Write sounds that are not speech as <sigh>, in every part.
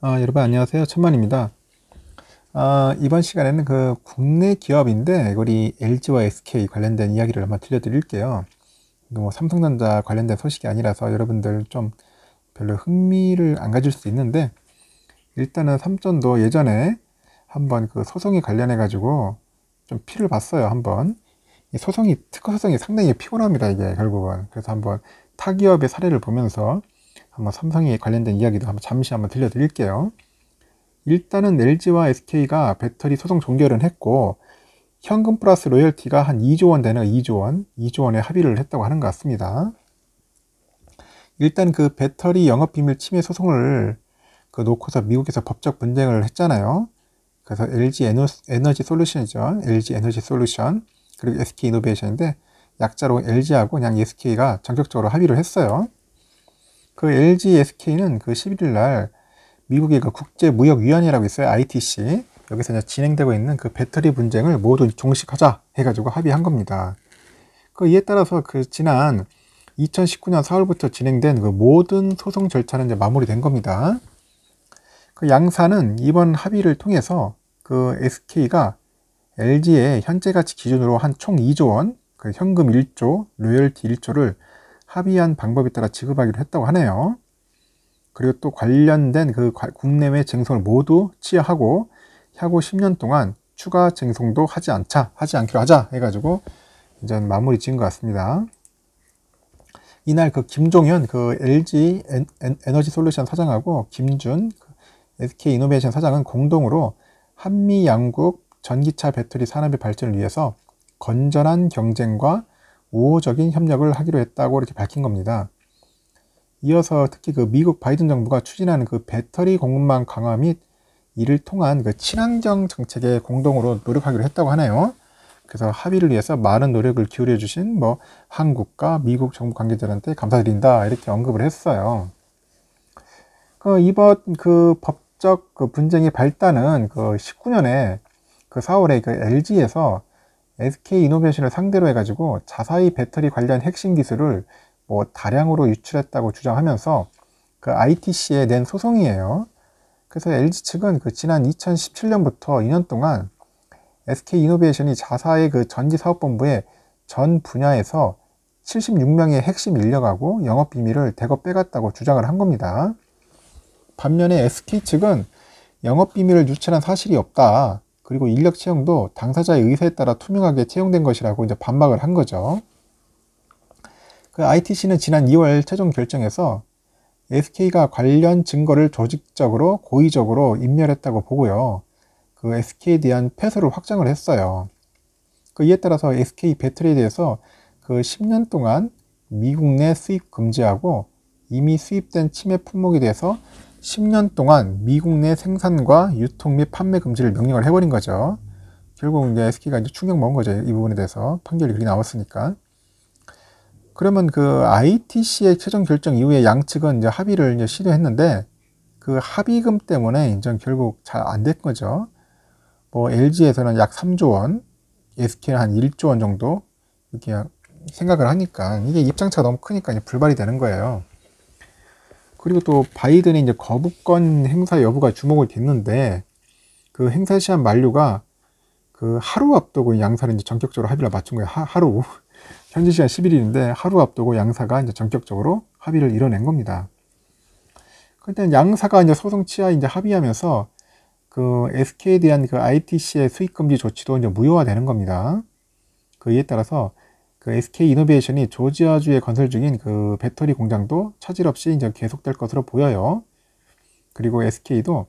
아, 여러분 안녕하세요 천만입니다 아, 이번 시간에는 그 국내 기업인데 우리 LG와 SK 관련된 이야기를 한번 들려드릴게요 뭐 삼성전자 관련된 소식이 아니라서 여러분들 좀 별로 흥미를 안 가질 수 있는데 일단은 삼전도 예전에 한번 그 소송에 관련해 가지고 좀 피를 봤어요 한번 이 소송이 특허 소송이 상당히 피곤합니다 이게 결국은 그래서 한번 타기업의 사례를 보면서 한번 삼성에 관련된 이야기도 한번 잠시 한번 들려드릴게요. 일단은 LG와 SK가 배터리 소송 종결은 했고 현금 플러스 로열티가 한 2조 원 되는 2조 원, 2조 원에 합의를 했다고 하는 것 같습니다. 일단 그 배터리 영업 비밀 침해 소송을 그 놓고서 미국에서 법적 분쟁을 했잖아요. 그래서 LG 에너, 에너지 솔루션이죠. LG 에너지 솔루션 그리고 SK 이노베이션인데 약자로 LG하고 그냥 SK가 전격적으로 합의를 했어요. 그 LG SK는 그 11일 날 미국의 그 국제무역위원회라고 있어요. ITC. 여기서 이제 진행되고 있는 그 배터리 분쟁을 모두 종식하자 해가지고 합의한 겁니다. 그 이에 따라서 그 지난 2019년 4월부터 진행된 그 모든 소송 절차는 이제 마무리된 겁니다. 그 양사는 이번 합의를 통해서 그 SK가 LG의 현재 가치 기준으로 한 총 2조 원, 그 현금 1조, 로열티 1조를 합의한 방법에 따라 지급하기로 했다고 하네요. 그리고 또 관련된 그 국내외 쟁송을 모두 취하하고 향후 10년 동안 추가 쟁송도 하지 않자 하지 않기로 하자 해가지고 이제 마무리 지은 것 같습니다. 이날 그 김종현 그 LG 에너지 솔루션 사장하고 김준 SK 그 이노베이션 사장은 공동으로 한미 양국 전기차 배터리 산업의 발전을 위해서 건전한 경쟁과 우호적인 협력을 하기로 했다고 이렇게 밝힌 겁니다. 이어서 특히 그 미국 바이든 정부가 추진하는 그 배터리 공급망 강화 및 이를 통한 그 친환경 정책에 공동으로 노력하기로 했다고 하네요. 그래서 합의를 위해서 많은 노력을 기울여 주신 뭐 한국과 미국 정부 관계자들한테 감사드린다 이렇게 언급을 했어요. 그 이번 그 법적 그 분쟁의 발단은 그 19년에 그 4월에 그 LG에서 SK 이노베이션을 상대로 해가지고 자사의 배터리 관련 핵심 기술을 뭐 다량으로 유출했다고 주장하면서 그 ITC에 낸 소송이에요. 그래서 LG 측은 그 지난 2017년부터 2년 동안 SK 이노베이션이 자사의 그 전지 사업본부에 전 분야에서 76명의 핵심 인력하고 영업 비밀을 대거 빼갔다고 주장을 한 겁니다. 반면에 SK 측은 영업 비밀을 유출한 사실이 없다. 그리고 인력 채용도 당사자의 의사에 따라 투명하게 채용된 것이라고 이제 반박을 한 거죠. 그 ITC는 지난 2월 최종 결정에서 SK가 관련 증거를 조직적으로 고의적으로 인멸했다고 보고요. 그 SK에 대한 패소를 확정을 했어요. 그 이에 따라서 SK 배터리에 대해서 그 10년 동안 미국 내 수입 금지하고 이미 수입된 침해 품목에 대해서 10년 동안 미국 내 생산과 유통 및 판매 금지를 명령을 해버린 거죠. 결국 이제 SK가 이제 충격 먹은 거죠. 이 부분에 대해서 판결이 그렇게 나왔으니까. 그러면 그 ITC의 최종 결정 이후에 양측은 이제 합의를 이제 시도했는데 그 합의금 때문에 이제 결국 잘 안 된 거죠. 뭐 LG에서는 약 3조 원, SK는 한 1조 원 정도 이렇게 생각을 하니까 이게 입장차가 너무 크니까 불발이 되는 거예요. 그리고 또 바이든의 이제 거부권 행사 여부가 주목을 됐는데 그 행사 시한 만료가 그 하루 앞두고 양사는 이제 전격적으로 합의를 맞춘 거예요. 하, 하루 <laughs> 현지 시간 11일인데 하루 앞두고 양사가 이제 전격적으로 합의를 이뤄낸 겁니다. 일단 양사가 이제 소송 치하 이제 합의하면서 그 SK에 대한 그 ITC의 수익금지 조치도 이제 무효화되는 겁니다. 그에 따라서 그 SK 이노베이션이 조지아주에 건설 중인 그 배터리 공장도 차질 없이 이제 계속될 것으로 보여요. 그리고 SK도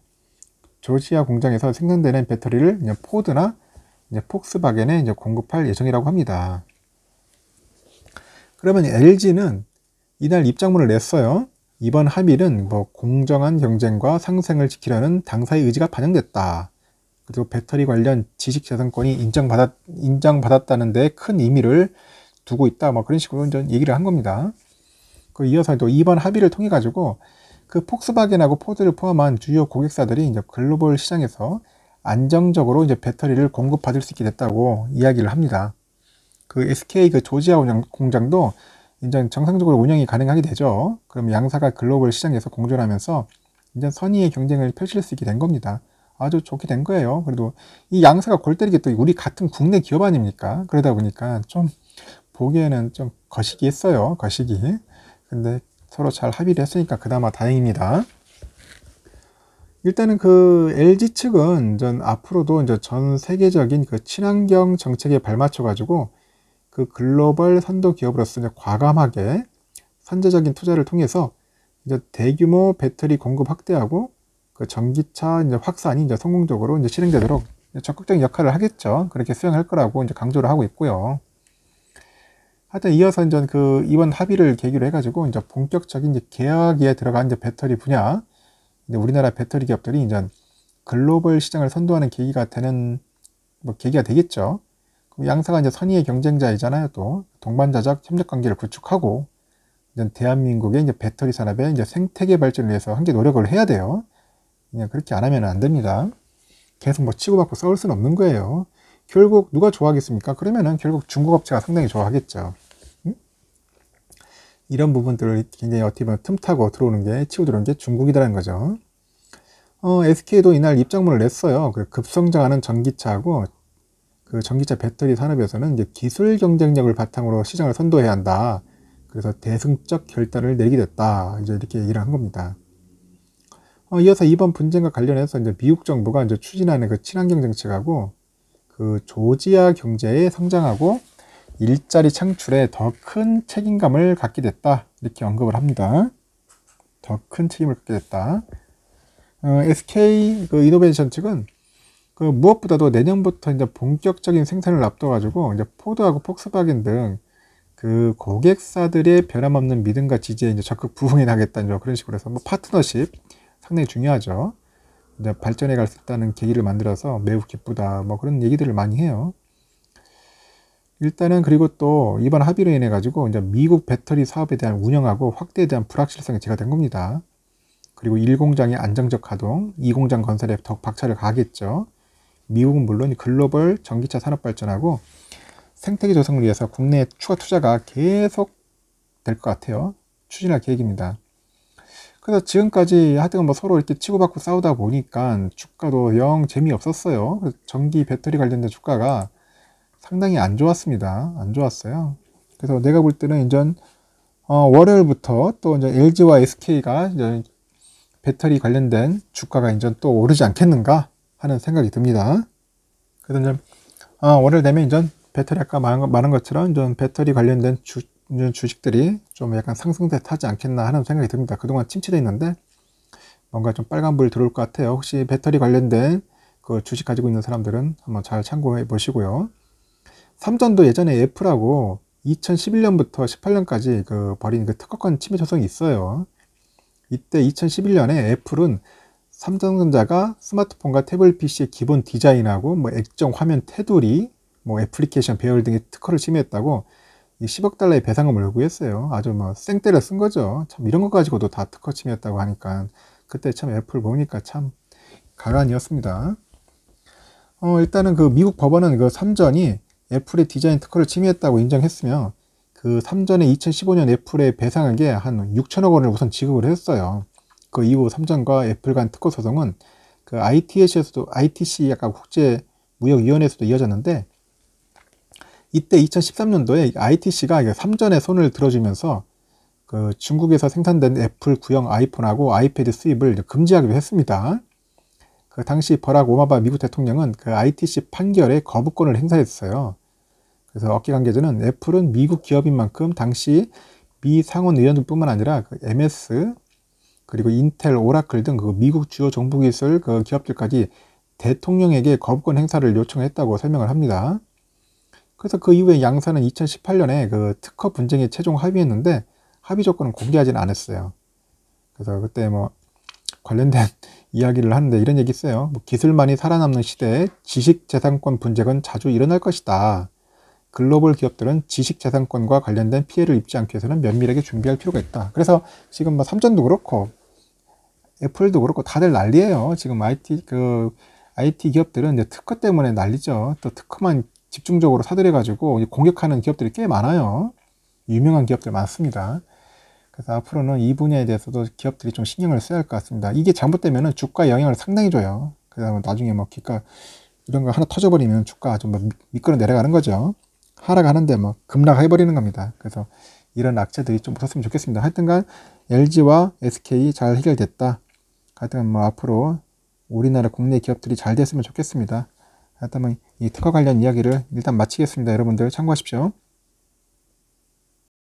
조지아 공장에서 생산되는 배터리를 이제 포드나 이제 폭스바겐에 이제 공급할 예정이라고 합니다. 그러면 LG는 이날 입장문을 냈어요. 이번 합의는 뭐 공정한 경쟁과 상생을 지키려는 당사의 의지가 반영됐다. 그리고 배터리 관련 지식재산권이 인정받았, 인정받았다는 데큰 의미를 두고 있다. 뭐 그런 식으로 이제 얘기를 한 겁니다. 그 이어서 또 이번 합의를 통해 가지고 그 폭스바겐하고 포드를 포함한 주요 고객사들이 이제 글로벌 시장에서 안정적으로 이제 배터리를 공급받을 수 있게 됐다고 이야기를 합니다. 그 SK 그 조지아 공장도 이제 정상적으로 운영이 가능하게 되죠. 그럼 양사가 글로벌 시장에서 공존하면서 이제 선의의 경쟁을 펼칠 수 있게 된 겁니다. 아주 좋게 된 거예요. 그래도 이 양사가 골 때리게 또 우리 같은 국내 기업 아닙니까? 그러다 보니까 좀 보기에는 좀거시기 있어요. 거시기 근데 서로 잘 합의를 했으니까 그나마 다행입니다. 일단은 그 LG 측은 전 앞으로도 이제 전 세계적인 그 친환경 정책에 발맞춰 가지고 그 글로벌 선도 기업으로서 이제 과감하게 선제적인 투자를 통해서 이제 대규모 배터리 공급 확대하고 그 전기차 이제 확산이 이제 성공적으로 이제 실행되도록 적극적인 역할을 하겠죠. 그렇게 수행할 거라고 이제 강조를 하고 있고요. 하여튼 이어서 이제 그 이번 합의를 계기로 해가지고 이제 본격적인 이제 계약에 들어간 이제 배터리 분야, 이제 우리나라 배터리 기업들이 이제 글로벌 시장을 선도하는 계기가 되는 뭐 계기가 되겠죠. 그 양사가 이제 선의의 경쟁자이잖아요. 또 동반자적 협력 관계를 구축하고 이제 대한민국의 이제 배터리 산업의 이제 생태계 발전을 위해서 함께 노력을 해야 돼요. 그냥 그렇게 안 하면 안 됩니다. 계속 뭐 치고받고 싸울 수는 없는 거예요. 결국 누가 좋아하겠습니까? 그러면은 결국 중국업체가 상당히 좋아하겠죠. 음? 이런 부분들을 굉장히 어떻게 보면 틈타고 들어오는 게 치고 들어오는 게 중국이라는 거죠. 어, SK도 이날 입장문을 냈어요. 그 급성장하는 전기차하고 그 전기차 배터리 산업에서는 이제 기술 경쟁력을 바탕으로 시장을 선도해야 한다. 그래서 대승적 결단을 내리게 됐다. 이제 이렇게 얘기를 한 겁니다. 어, 이어서 이번 분쟁과 관련해서 이제 미국 정부가 이제 추진하는 그 친환경 정책하고 그 조지아 경제에 성장하고 일자리 창출에 더 큰 책임감을 갖게 됐다. 이렇게 언급을 합니다. 더 큰 책임을 갖게 됐다. 어, SK 그 이노베이션 측은 그 무엇보다도 내년부터 이제 본격적인 생산을 앞둬가지고 이제 포드하고 폭스바겐 등 그 고객사들의 변함없는 믿음과 지지에 이제 적극 부응해 나겠다는 그런 식으로 해서 뭐 파트너십 상당히 중요하죠. 발전해 갈 수 있다는 계기를 만들어서 매우 기쁘다. 뭐 그런 얘기들을 많이 해요. 일단은 그리고 또 이번 합의로 인해 가지고 이제 미국 배터리 사업에 대한 운영하고 확대에 대한 불확실성이 제가된 겁니다. 그리고 1공장의 안정적 가동, 2공장 건설에 더욱 박차를 가겠죠. 미국은 물론 글로벌 전기차 산업 발전하고 생태계 조성을 위해서 국내 추가 투자가 계속 될 것 같아요. 추진할 계획입니다. 그래서 지금까지 하여튼 뭐 서로 이렇게 치고받고 싸우다 보니까 주가도 영 재미없었어요. 전기 배터리 관련된 주가가 상당히 안 좋았습니다. 안 좋았어요. 그래서 내가 볼 때는 이제 어, 월요일부터 또 이제 LG와 SK가 이제 배터리 관련된 주가가 이제 또 오르지 않겠는가 하는 생각이 듭니다. 그래서 이제 어, 월요일 되면 이제 배터리 아까 말한, 말한 것처럼 이제 배터리 관련된 주, 이런 주식들이 좀 약간 상승세 타지 않겠나 하는 생각이 듭니다. 그동안 침체돼 있는데 뭔가 좀 빨간불 들어올 것 같아요. 혹시 배터리 관련된 그 주식 가지고 있는 사람들은 한번 잘 참고해 보시고요. 삼전도 예전에 애플하고 2011년부터 18년까지 그 벌인 그 특허권 침해 조성이 있어요. 이때 2011년에 애플은 삼성전자가 스마트폰과 태블릿 PC의 기본 디자인하고 뭐 액정 화면 테두리, 뭐 애플리케이션 배열 등의 특허를 침해했다고 10억 달러의 배상금을 요구했어요. 아주 뭐 생떼를 쓴 거죠. 참 이런 것 가지고도 다 특허침해였다고 하니까 그때 참 애플 보니까 참 가관이었습니다. 어, 일단은 그 미국 법원은 그삼전이 애플의 디자인 특허를 침해했다고 인정했으며 그삼전에 2015년 애플에 배상한게 한 6천억 원을 우선 지급을 했어요. 그 이후 삼전과 애플 간 특허 소송은 그 ITC에서도 ITC 약간 국제 무역위원회에서도 이어졌는데 이때 2013년도에 ITC가 3전에 손을 들어주면서 그 중국에서 생산된 애플 구형 아이폰하고 아이패드 수입을 금지하기로 했습니다. 그 당시 버락 오마바 미국 대통령은 그 ITC 판결에 거부권을 행사했어요. 그래서 업계 관계자는 애플은 미국 기업인 만큼 당시 미 상원 의원들뿐만 아니라 그 MS 그리고 인텔, 오라클 등그 미국 주요 정부 기술 그 기업들까지 대통령에게 거부권 행사를 요청했다고 설명을 합니다. 그래서 그 이후에 양사는 2018년에 그 특허 분쟁에 최종 합의했는데 합의 조건은 공개하지는 않았어요. 그래서 그때 뭐 관련된 <laughs> 이야기를 하는데 이런 얘기 써요. 뭐 기술만이 살아남는 시대에 지식재산권 분쟁은 자주 일어날 것이다. 글로벌 기업들은 지식재산권과 관련된 피해를 입지 않기 위해서는 면밀하게 준비할 필요가 있다. 그래서 지금 뭐 삼전도 그렇고 애플도 그렇고 다들 난리예요. 지금 IT 그 IT 기업들은 이제 특허 때문에 난리죠. 또 특허만 집중적으로 사들여가지고 공격하는 기업들이 꽤 많아요. 유명한 기업들 많습니다. 그래서 앞으로는 이 분야에 대해서도 기업들이 좀 신경을 써야 할 것 같습니다. 이게 잘못되면 주가 영향을 상당히 줘요. 그다음에 나중에 뭐 기가 이런 거 하나 터져버리면 주가 좀 미끄러 내려가는 거죠. 하락하는데 뭐 급락해버리는 겁니다. 그래서 이런 악재들이 좀 없었으면 좋겠습니다. 하여튼간 LG와 SK 잘 해결됐다. 하여튼간 뭐 앞으로 우리나라 국내 기업들이 잘 됐으면 좋겠습니다. 그렇다면 아, 이 특허 관련 이야기를 일단 마치겠습니다. 여러분들 참고하십시오.